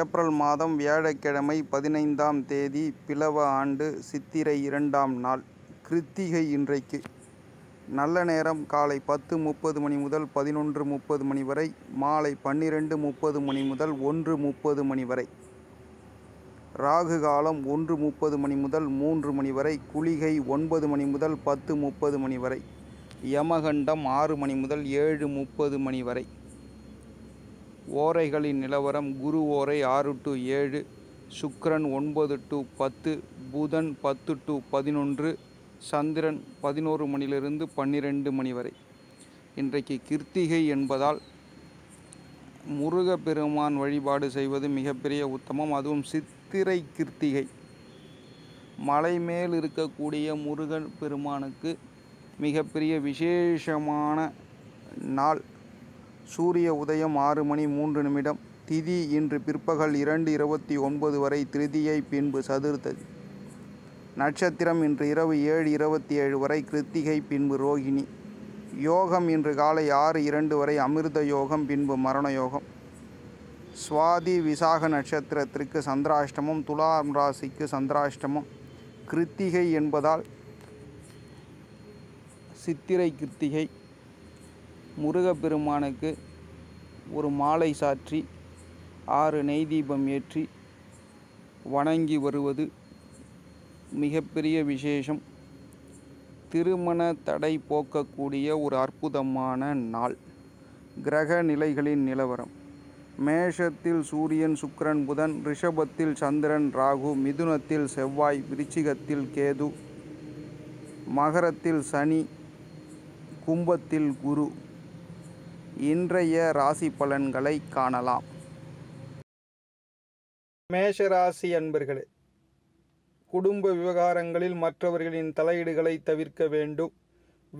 April மாதம் வியாழக்கிழமை பதினைந்தாம் தேதி பிளவ ஆண்டு சித்திரை இரண்டாம் நாள் கிருத்திகை இன்றைக்கு நல்ல நேரம் காலை பத்து முப்பது மணி முதல் பதினொன்று முப்பது மணி வரை மாலை பன்னிரெண்டு முப்பது மணி முதல் ஒன்று முப்பது மணி வரை ராகு காலம் ஒன்று முப்பது மணி முதல் மூன்று மணி வரை குளிகை ஒன்பது மணி முதல் பத்து முப்பது மணி வரை யமகண்டம் ஆறு மணி முதல் ஏழு முப்பது மணி வரை ஓரைகளின் நிலவரம் குரு ஓரை ஆறு டு ஏழு சுக்கரன் ஒன்பது டு பத்து புதன் பத்து டு பதினொன்று சந்திரன் பதினோரு மணிலிருந்து பன்னிரெண்டு மணி வரை இன்றைக்கு கிருத்திகை என்பதால் முருகப்பெருமான் வழிபாடு செய்வது மிகப்பெரிய உத்தமம் அதுவும் சித்திரை கிருத்திகை மலை மேல் இருக்கக்கூடிய முருகன் பெருமானுக்கு மிகப்பெரிய விசேஷமான நாள் சூரிய உதயம் ஆறு மணி மூன்று நிமிடம் திதி இன்று பிற்பகல் இரண்டு இருபத்தி ஒன்பது வரை திருதியை பின்பு சதுர்த்ததி நட்சத்திரம் இன்று இரவு ஏழு இருபத்தி ஏழு வரை கிருத்திகை பின்பு ரோகிணி யோகம் இன்று காலை ஆறு இரண்டு வரை அமிர்த யோகம் பின்பு மரண யோகம் சுவாதி விசாக நட்சத்திரத்திற்கு சந்திராஷ்டமம் துலாம் ராசிக்கு சந்திராஷ்டமம் கிருத்திகை என்பதால் சித்திரை கிருத்திகை முருகப்பெருமானுக்கு ஒரு மாலை சாற்றி ஆறு நெய் தீபம் ஏற்றி வணங்கி வருவது மிகப்பெரிய விசேஷம் திருமண தடை போக்கக்கூடிய ஒரு அற்புதமான நாள் கிரக நிலைகளின் நிலவரம் மேஷத்தில் சூரியன் சுக்கரன் புதன் ரிஷபத்தில் சந்திரன் ராகு மிதுனத்தில் செவ்வாய் விருச்சிகத்தில் கேது மகரத்தில் சனி கும்பத்தில் குரு இன்றைய ராசி பலன்களை காணலாம் மேஷராசி அன்பர்களே குடும்ப விவகாரங்களில் மற்றவர்களின் தலையீடுகளை தவிர்க்க வேண்டும்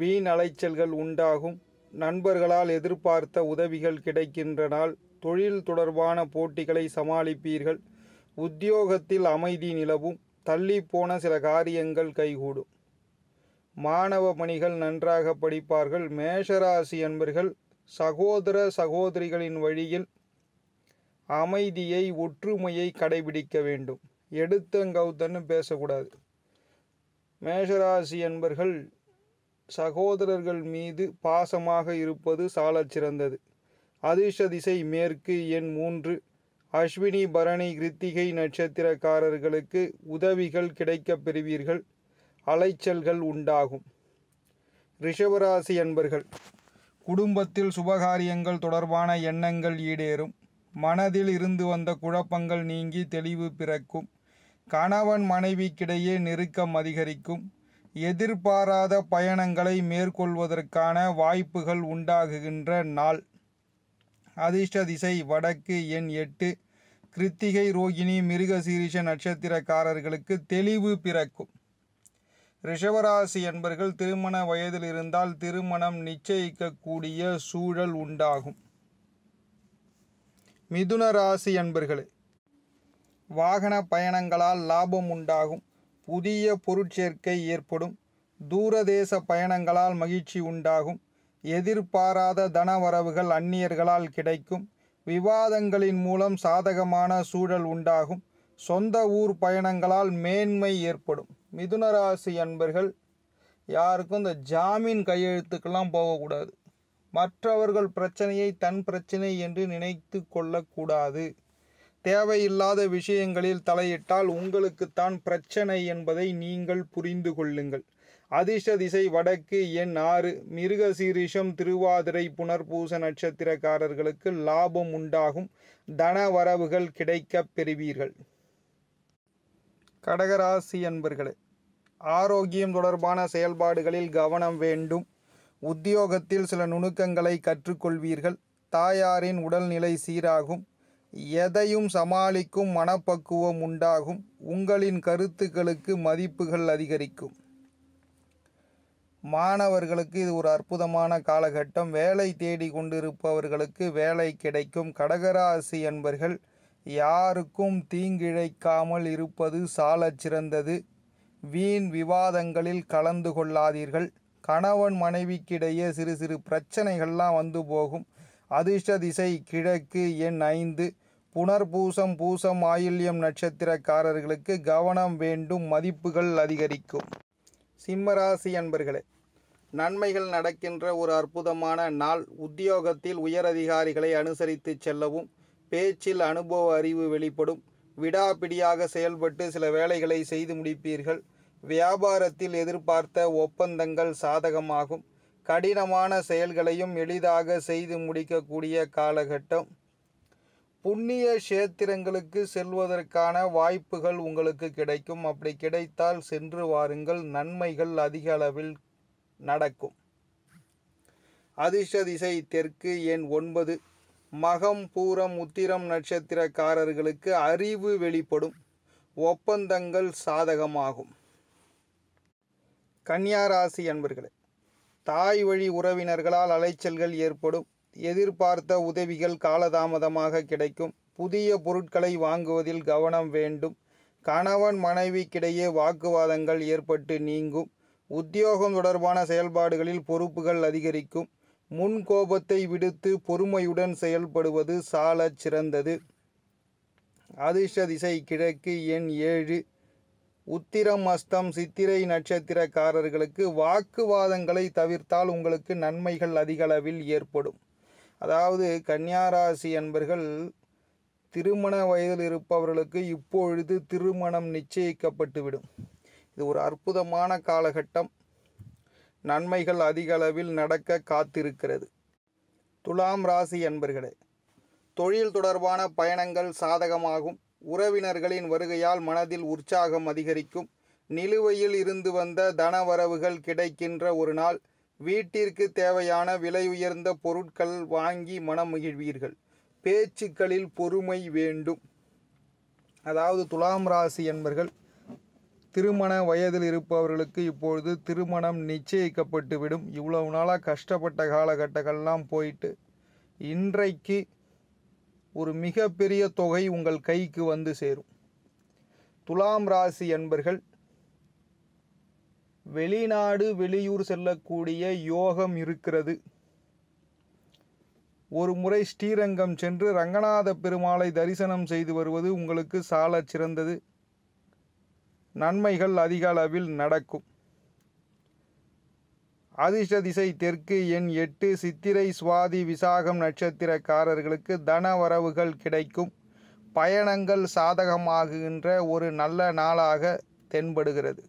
வீண் அலைச்சல்கள் உண்டாகும் நண்பர்களால் எதிர்பார்த்த உதவிகள் கிடைக்கின்ற நாள் தொழில் தொடர்பான போட்டிகளை சமாளிப்பீர்கள் உத்தியோகத்தில் அமைதி நிலவும் போன சில காரியங்கள் கைகூடும் மாணவ பணிகள் நன்றாக படிப்பார்கள் மேஷராசி அன்பர்கள் சகோதர சகோதரிகளின் வழியில் அமைதியை ஒற்றுமையை கடைபிடிக்க வேண்டும் எடுத்தங்கவுத்தன்னு பேசக்கூடாது மேஷராசி என்பர்கள் சகோதரர்கள் மீது பாசமாக இருப்பது சாலச் சிறந்தது அதிர்ஷ்ட திசை மேற்கு எண் மூன்று அஸ்வினி பரணி கிருத்திகை நட்சத்திரக்காரர்களுக்கு உதவிகள் கிடைக்கப் பெறுவீர்கள் அலைச்சல்கள் உண்டாகும் ரிஷவராசி என்பர்கள் குடும்பத்தில் சுபகாரியங்கள் தொடர்பான எண்ணங்கள் ஈடேறும் மனதில் இருந்து வந்த குழப்பங்கள் நீங்கி தெளிவு பிறக்கும் கணவன் மனைவிக்கிடையே நெருக்கம் அதிகரிக்கும் எதிர்பாராத பயணங்களை மேற்கொள்வதற்கான வாய்ப்புகள் உண்டாகுகின்ற நாள் அதிர்ஷ்ட திசை வடக்கு எண் எட்டு கிருத்திகை ரோகிணி மிருகசீரிஷ நட்சத்திரக்காரர்களுக்கு தெளிவு பிறக்கும் ரிஷவராசி என்பர்கள் திருமண வயதில் இருந்தால் திருமணம் நிச்சயிக்கக்கூடிய சூழல் உண்டாகும் மிதுன ராசி என்பர்களே வாகன பயணங்களால் லாபம் உண்டாகும் புதிய பொருட்சேர்க்கை ஏற்படும் தூரதேச பயணங்களால் மகிழ்ச்சி உண்டாகும் எதிர்பாராத தன வரவுகள் அந்நியர்களால் கிடைக்கும் விவாதங்களின் மூலம் சாதகமான சூழல் உண்டாகும் சொந்த ஊர் பயணங்களால் மேன்மை ஏற்படும் மிதுனராசி அன்பர்கள் யாருக்கும் இந்த ஜாமீன் கையெழுத்துக்கெல்லாம் போகக்கூடாது மற்றவர்கள் பிரச்சனையை தன் பிரச்சனை என்று நினைத்து கொள்ளக்கூடாது தேவையில்லாத விஷயங்களில் தலையிட்டால் உங்களுக்குத்தான் பிரச்சனை என்பதை நீங்கள் புரிந்து கொள்ளுங்கள் அதிர்ஷ்ட திசை வடக்கு எண் ஆறு மிருக சீரிஷம் திருவாதிரை புனர்பூச நட்சத்திரக்காரர்களுக்கு லாபம் உண்டாகும் தன வரவுகள் கிடைக்கப் பெறுவீர்கள் கடகராசி என்பர்களே ஆரோக்கியம் தொடர்பான செயல்பாடுகளில் கவனம் வேண்டும் உத்தியோகத்தில் சில நுணுக்கங்களை கற்றுக்கொள்வீர்கள் தாயாரின் உடல்நிலை சீராகும் எதையும் சமாளிக்கும் மனப்பக்குவம் உண்டாகும் உங்களின் கருத்துக்களுக்கு மதிப்புகள் அதிகரிக்கும் மாணவர்களுக்கு இது ஒரு அற்புதமான காலகட்டம் வேலை தேடி கொண்டிருப்பவர்களுக்கு வேலை கிடைக்கும் கடகராசி என்பர்கள் யாருக்கும் தீங்கிழைக்காமல் இருப்பது சாலச் சிறந்தது வீண் விவாதங்களில் கலந்து கொள்ளாதீர்கள் கணவன் மனைவிக்கிடையே சிறு சிறு பிரச்சனைகள்லாம் வந்து போகும் அதிர்ஷ்ட திசை கிழக்கு எண் ஐந்து புனர்பூசம் பூசம் ஆயில்யம் நட்சத்திரக்காரர்களுக்கு கவனம் வேண்டும் மதிப்புகள் அதிகரிக்கும் சிம்மராசி அன்பர்களே நன்மைகள் நடக்கின்ற ஒரு அற்புதமான நாள் உத்தியோகத்தில் உயரதிகாரிகளை அனுசரித்து செல்லவும் பேச்சில் அனுபவ அறிவு வெளிப்படும் விடாபிடியாக செயல்பட்டு சில வேலைகளை செய்து முடிப்பீர்கள் வியாபாரத்தில் எதிர்பார்த்த ஒப்பந்தங்கள் சாதகமாகும் கடினமான செயல்களையும் எளிதாக செய்து முடிக்கக்கூடிய காலகட்டம் புண்ணிய கஷேத்திரங்களுக்கு செல்வதற்கான வாய்ப்புகள் உங்களுக்கு கிடைக்கும் அப்படி கிடைத்தால் சென்று வாருங்கள் நன்மைகள் அதிக அளவில் நடக்கும் அதிர்ஷ்ட திசை தெற்கு எண் ஒன்பது மகம் பூரம் உத்திரம் நட்சத்திரக்காரர்களுக்கு அறிவு வெளிப்படும் ஒப்பந்தங்கள் சாதகமாகும் கன்னியாராசி அன்பர்களே தாய் வழி உறவினர்களால் அலைச்சல்கள் ஏற்படும் எதிர்பார்த்த உதவிகள் காலதாமதமாக கிடைக்கும் புதிய பொருட்களை வாங்குவதில் கவனம் வேண்டும் கணவன் மனைவிக்கிடையே வாக்குவாதங்கள் ஏற்பட்டு நீங்கும் உத்தியோகம் தொடர்பான செயல்பாடுகளில் பொறுப்புகள் அதிகரிக்கும் முன்கோபத்தை விடுத்து பொறுமையுடன் செயல்படுவது சாலச் சிறந்தது அதிர்ஷ்ட திசை கிழக்கு எண் ஏழு உத்திரம் அஸ்தம் சித்திரை நட்சத்திரக்காரர்களுக்கு வாக்குவாதங்களை தவிர்த்தால் உங்களுக்கு நன்மைகள் அதிகளவில் ஏற்படும் அதாவது கன்னியாராசி என்பர்கள் திருமண வயதில் இருப்பவர்களுக்கு இப்பொழுது திருமணம் நிச்சயிக்கப்பட்டுவிடும் இது ஒரு அற்புதமான காலகட்டம் நன்மைகள் அதிக அளவில் நடக்க காத்திருக்கிறது துலாம் ராசி அன்பர்களே தொழில் தொடர்பான பயணங்கள் சாதகமாகும் உறவினர்களின் வருகையால் மனதில் உற்சாகம் அதிகரிக்கும் நிலுவையில் இருந்து வந்த தனவரவுகள் கிடைக்கின்ற ஒரு நாள் வீட்டிற்கு தேவையான விலை உயர்ந்த பொருட்கள் வாங்கி மனம் மகிழ்வீர்கள் பேச்சுக்களில் பொறுமை வேண்டும் அதாவது துலாம் ராசி என்பர்கள் திருமண வயதில் இருப்பவர்களுக்கு இப்பொழுது திருமணம் நிச்சயிக்கப்பட்டுவிடும் இவ்வளவு நாளாக கஷ்டப்பட்ட காலகட்டங்கள்லாம் போயிட்டு இன்றைக்கு ஒரு மிகப்பெரிய தொகை உங்கள் கைக்கு வந்து சேரும் துலாம் ராசி என்பர்கள் வெளிநாடு வெளியூர் செல்லக்கூடிய யோகம் இருக்கிறது ஒரு முறை ஸ்ரீரங்கம் சென்று ரங்கநாத பெருமாளை தரிசனம் செய்து வருவது உங்களுக்கு சால சிறந்தது நன்மைகள் அதிக அளவில் நடக்கும் அதிர்ஷ்ட திசை தெற்கு எண் எட்டு சித்திரை சுவாதி விசாகம் நட்சத்திரக்காரர்களுக்கு தன வரவுகள் கிடைக்கும் பயணங்கள் சாதகமாகுகின்ற ஒரு நல்ல நாளாக தென்படுகிறது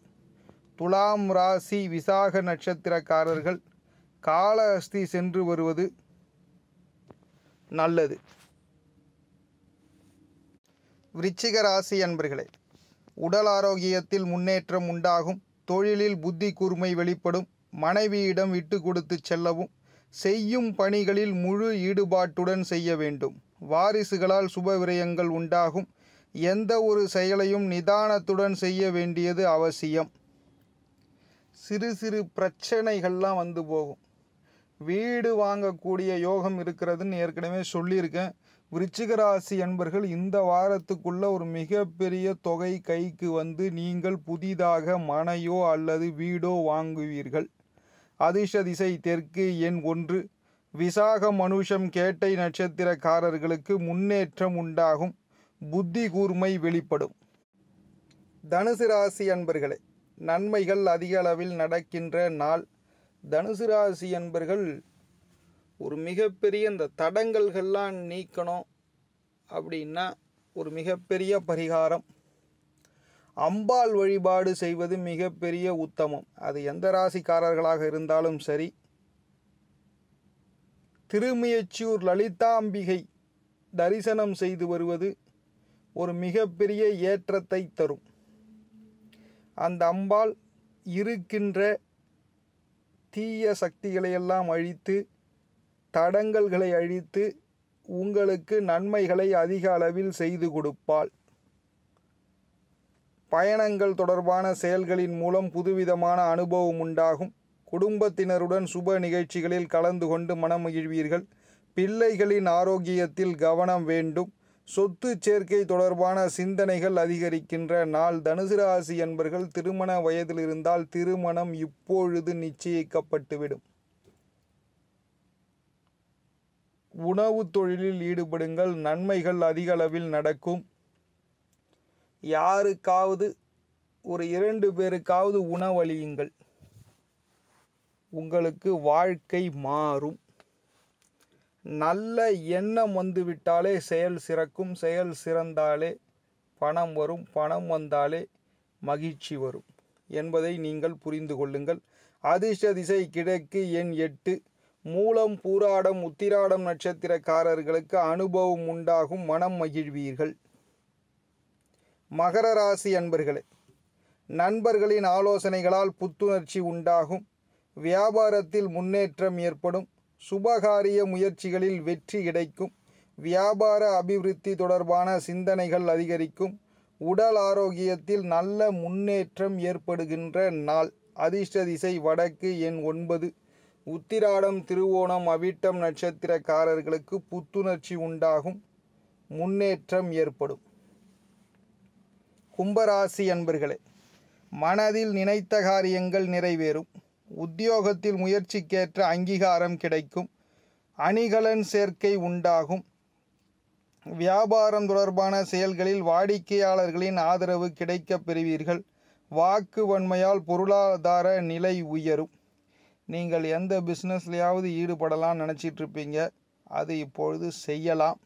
துலாம் ராசி விசாக நட்சத்திரக்காரர்கள் கால அஸ்தி சென்று வருவது நல்லது விருச்சிக ராசி அன்பர்களே உடல் ஆரோக்கியத்தில் முன்னேற்றம் உண்டாகும் தொழிலில் புத்தி கூர்மை வெளிப்படும் மனைவியிடம் விட்டு கொடுத்து செல்லவும் செய்யும் பணிகளில் முழு ஈடுபாட்டுடன் செய்ய வேண்டும் வாரிசுகளால் சுப விரயங்கள் உண்டாகும் எந்த ஒரு செயலையும் நிதானத்துடன் செய்ய வேண்டியது அவசியம் சிறு சிறு பிரச்சனைகள்லாம் வந்து போகும் வீடு வாங்கக்கூடிய யோகம் இருக்கிறதுன்னு ஏற்கனவே சொல்லியிருக்கேன் விருச்சிக ராசி என்பர்கள் இந்த வாரத்துக்குள்ள ஒரு மிகப்பெரிய தொகை கைக்கு வந்து நீங்கள் புதிதாக மனையோ அல்லது வீடோ வாங்குவீர்கள் அதிர்ஷ திசை தெற்கு எண் ஒன்று விசாக மனுஷம் கேட்டை நட்சத்திரக்காரர்களுக்கு முன்னேற்றம் உண்டாகும் புத்தி கூர்மை வெளிப்படும் தனுசு ராசி அன்பர்களே நன்மைகள் அதிக அளவில் நடக்கின்ற நாள் தனுசு ராசி என்பர்கள் ஒரு மிகப்பெரிய இந்த தடங்கல்கள்லாம் நீக்கணும் அப்படின்னா ஒரு மிகப்பெரிய பரிகாரம் அம்பாள் வழிபாடு செய்வது மிகப்பெரிய உத்தமம் அது எந்த ராசிக்காரர்களாக இருந்தாலும் சரி திருமியச்சூர் லலிதாம்பிகை தரிசனம் செய்து வருவது ஒரு மிகப்பெரிய ஏற்றத்தை தரும் அந்த அம்பாள் இருக்கின்ற தீய சக்திகளை எல்லாம் அழித்து தடங்கல்களை அழித்து உங்களுக்கு நன்மைகளை அதிக அளவில் செய்து கொடுப்பாள் பயணங்கள் தொடர்பான செயல்களின் மூலம் புதுவிதமான அனுபவம் உண்டாகும் குடும்பத்தினருடன் சுப நிகழ்ச்சிகளில் கலந்து கொண்டு மனமகிழ்வீர்கள் பிள்ளைகளின் ஆரோக்கியத்தில் கவனம் வேண்டும் சொத்து சேர்க்கை தொடர்பான சிந்தனைகள் அதிகரிக்கின்ற நாள் தனுசு ராசி என்பர்கள் திருமண வயதில் இருந்தால் திருமணம் இப்பொழுது நிச்சயிக்கப்பட்டுவிடும் உணவு தொழிலில் ஈடுபடுங்கள் நன்மைகள் அதிக அளவில் நடக்கும் யாருக்காவது ஒரு இரண்டு பேருக்காவது உணவழியுங்கள் உங்களுக்கு வாழ்க்கை மாறும் நல்ல எண்ணம் வந்துவிட்டாலே செயல் சிறக்கும் செயல் சிறந்தாலே பணம் வரும் பணம் வந்தாலே மகிழ்ச்சி வரும் என்பதை நீங்கள் புரிந்து கொள்ளுங்கள் அதிர்ஷ்ட திசை கிழக்கு எண் எட்டு மூலம் பூராடம் உத்திராடம் நட்சத்திரக்காரர்களுக்கு அனுபவம் உண்டாகும் மனம் மகிழ்வீர்கள் மகர ராசி அன்பர்களே நண்பர்களின் ஆலோசனைகளால் புத்துணர்ச்சி உண்டாகும் வியாபாரத்தில் முன்னேற்றம் ஏற்படும் சுபகாரிய முயற்சிகளில் வெற்றி கிடைக்கும் வியாபார அபிவிருத்தி தொடர்பான சிந்தனைகள் அதிகரிக்கும் உடல் ஆரோக்கியத்தில் நல்ல முன்னேற்றம் ஏற்படுகின்ற நாள் அதிர்ஷ்ட திசை வடக்கு எண் ஒன்பது உத்திராடம் திருவோணம் அவிட்டம் நட்சத்திரக்காரர்களுக்கு புத்துணர்ச்சி உண்டாகும் முன்னேற்றம் ஏற்படும் கும்பராசி அன்பர்களே மனதில் நினைத்த காரியங்கள் நிறைவேறும் உத்தியோகத்தில் முயற்சிக்கேற்ற அங்கீகாரம் கிடைக்கும் அணிகலன் சேர்க்கை உண்டாகும் வியாபாரம் தொடர்பான செயல்களில் வாடிக்கையாளர்களின் ஆதரவு கிடைக்கப் பெறுவீர்கள் வாக்கு வன்மையால் பொருளாதார நிலை உயரும் நீங்கள் எந்த பிஸ்னஸ்லையாவது ஈடுபடலாம்னு நினச்சிட்ருப்பீங்க அது இப்பொழுது செய்யலாம்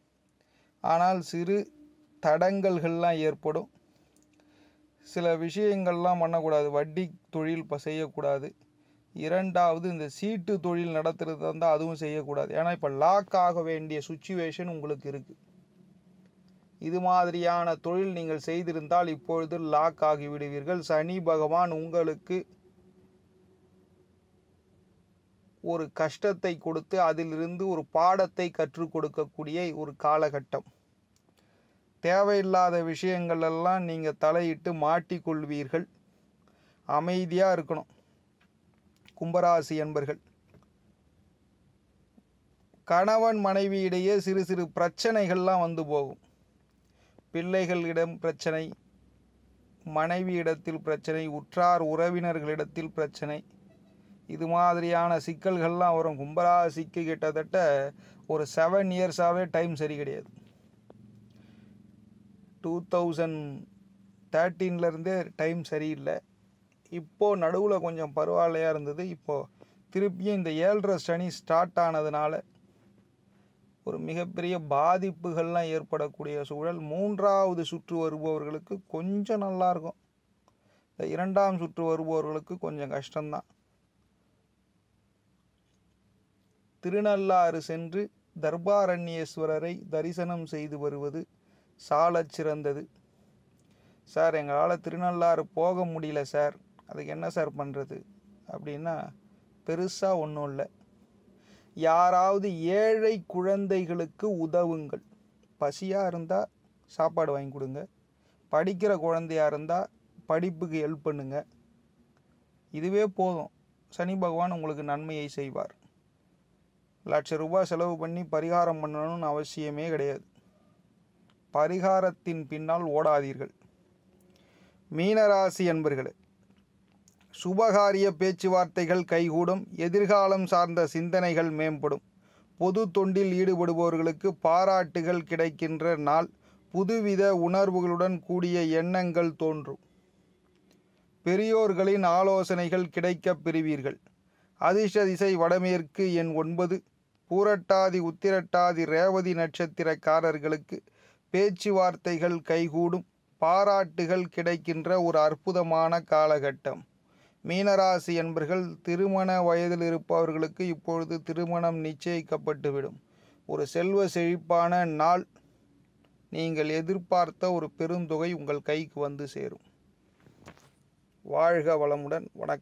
ஆனால் சிறு தடங்கல்கள்லாம் ஏற்படும் சில விஷயங்கள்லாம் பண்ணக்கூடாது வட்டி தொழில் இப்போ செய்யக்கூடாது இரண்டாவது இந்த சீட்டு தொழில் நடத்துறது இருந்தால் அதுவும் செய்யக்கூடாது ஏன்னா இப்போ லாக் ஆக வேண்டிய சுச்சுவேஷன் உங்களுக்கு இருக்குது இது மாதிரியான தொழில் நீங்கள் செய்திருந்தால் இப்பொழுது லாக் ஆகிவிடுவீர்கள் சனி பகவான் உங்களுக்கு ஒரு கஷ்டத்தை கொடுத்து அதிலிருந்து ஒரு பாடத்தை கற்றுக் கொடுக்கக்கூடிய ஒரு காலகட்டம் தேவையில்லாத விஷயங்களெல்லாம் நீங்கள் தலையிட்டு மாட்டிக்கொள்வீர்கள் அமைதியாக இருக்கணும் கும்பராசி என்பர்கள் கணவன் மனைவி இடையே சிறு சிறு பிரச்சனைகள்லாம் வந்து போகும் பிள்ளைகளிடம் பிரச்சனை மனைவி இடத்தில் பிரச்சனை உற்றார் உறவினர்களிடத்தில் பிரச்சனை இது மாதிரியான சிக்கல்கள்லாம் வரும் கும்பராசிக்கு கிட்டத்தட்ட ஒரு செவன் இயர்ஸாகவே டைம் சரி கிடையாது டூ தௌசண்ட் தேர்ட்டீன்லேருந்தே டைம் சரியில்லை இப்போது நடுவில் கொஞ்சம் பரவாயில்லையாக இருந்தது இப்போது திருப்பியும் இந்த ஏழரை சனி ஸ்டார்ட் ஆனதுனால ஒரு மிகப்பெரிய பாதிப்புகள்லாம் ஏற்படக்கூடிய சூழல் மூன்றாவது சுற்று வருபவர்களுக்கு கொஞ்சம் நல்லாயிருக்கும் இந்த இரண்டாம் சுற்று வருபவர்களுக்கு கொஞ்சம் கஷ்டம்தான் திருநள்ளாறு சென்று தர்பாரண்யேஸ்வரரை தரிசனம் செய்து வருவது சாலச் சிறந்தது சார் எங்களால் திருநள்ளாறு போக முடியல சார் அதுக்கு என்ன சார் பண்ணுறது அப்படின்னா பெருசாக ஒன்றும் இல்லை யாராவது ஏழை குழந்தைகளுக்கு உதவுங்கள் பசியாக இருந்தால் சாப்பாடு வாங்கி கொடுங்க படிக்கிற குழந்தையாக இருந்தால் படிப்புக்கு ஹெல்ப் பண்ணுங்க இதுவே போதும் சனி பகவான் உங்களுக்கு நன்மையை செய்வார் லட்ச ரூபாய் செலவு பண்ணி பரிகாரம் பண்ணணும்னு அவசியமே கிடையாது பரிகாரத்தின் பின்னால் ஓடாதீர்கள் மீனராசி என்பர்களே சுபகாரிய பேச்சுவார்த்தைகள் கைகூடும் எதிர்காலம் சார்ந்த சிந்தனைகள் மேம்படும் பொது தொண்டில் ஈடுபடுபவர்களுக்கு பாராட்டுகள் கிடைக்கின்ற நாள் புதுவித உணர்வுகளுடன் கூடிய எண்ணங்கள் தோன்றும் பெரியோர்களின் ஆலோசனைகள் கிடைக்கப் பெறுவீர்கள் அதிர்ஷ்ட திசை வடமேற்கு என் ஒன்பது பூரட்டாதி உத்திரட்டாதி ரேவதி நட்சத்திரக்காரர்களுக்கு பேச்சுவார்த்தைகள் கைகூடும் பாராட்டுகள் கிடைக்கின்ற ஒரு அற்புதமான காலகட்டம் மீனராசி என்பர்கள் திருமண வயதில் இருப்பவர்களுக்கு இப்பொழுது திருமணம் நிச்சயிக்கப்பட்டுவிடும் ஒரு செல்வ செழிப்பான நாள் நீங்கள் எதிர்பார்த்த ஒரு பெருந்தொகை உங்கள் கைக்கு வந்து சேரும் வாழ்க வளமுடன் வணக்கம்